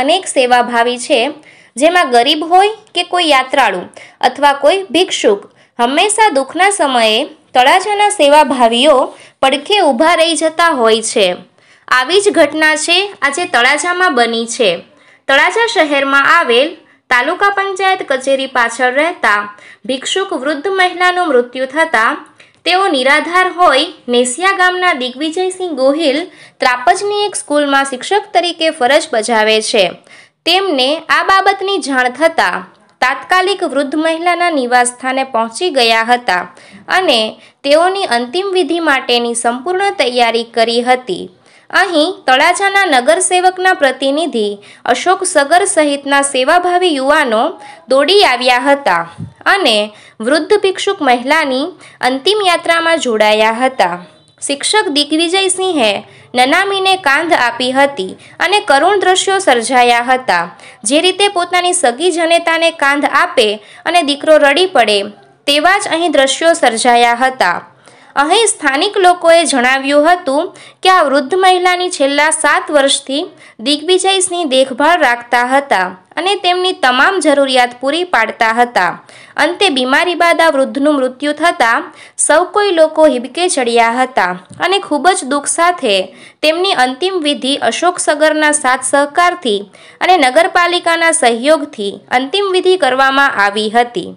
અનેક સેવાભાવી છે જેમાં ગરીબ હોય કે કોઈ યાત્રાળુ અથવા કોઈ ભિક્ષુક હંમેશા દુઃખના સમયે તળાજાના સેવાભાવીઓ પડખે ઊભા રહી જતા હોય છે આવી જ ઘટના છે આજે તળાજામાં બની છે તળાજા શહેરમાં આવેલ તાલુકા પંચાયત કચેરી પાછળ રહેતા ભિક્ષુક વૃદ્ધ મહિલાનું મૃત્યુ થતાં તેઓ નિરાધાર હોય નેસિયા ગામના દિગ્વિજયસિંહ ગોહિલ ત્રાપજની એક સ્કૂલમાં શિક્ષક તરીકે ફરજ બજાવે છે તેમને આ બાબતની જાણ થતાં તાત્કાલિક વૃદ્ધ મહિલાના નિવાસસ્થાને પહોંચી ગયા હતા અને તેઓની અંતિમ વિધિ માટેની સંપૂર્ણ તૈયારી કરી હતી અહીં તળાજાના નગરસેવકના પ્રતિનિધિ અશોક સગર સહિતના સેવાભાવી યુવાનો દોડી આવ્યા હતા અને વૃદ્ધ ભિક્ષુક મહિલાની અંતિમ યાત્રામાં જોડાયા હતા શિક્ષક દિગ્વિજયસિંહે નનામીને કાંધ આપી હતી અને કરુણ દ્રશ્યો સર્જાયા હતા જે રીતે પોતાની સગી જનેતાને કાંધ આપે અને દીકરો રડી પડે તેવા જ અહીં દ્રશ્યો સર્જાયા હતા અહીં સ્થાનિક લોકોએ જણાવ્યું હતું કે આ વૃદ્ધ મહિલાની છેલ્લા સાત વર્ષથી દિગ્વિજય સિંહ દેખભાળ રાખતા હતા અને તેમની તમામ જરૂરિયાત પૂરી પાડતા હતા અંતે બીમારી બાદ આ વૃદ્ધનું મૃત્યુ થતાં સૌ કોઈ લોકો હિબકે ચડ્યા હતા અને ખૂબ જ દુઃખ સાથે તેમની અંતિમ વિધિ અશોક સગરના સાથ સહકારથી અને નગરપાલિકાના સહયોગથી અંતિમ વિધિ કરવામાં આવી હતી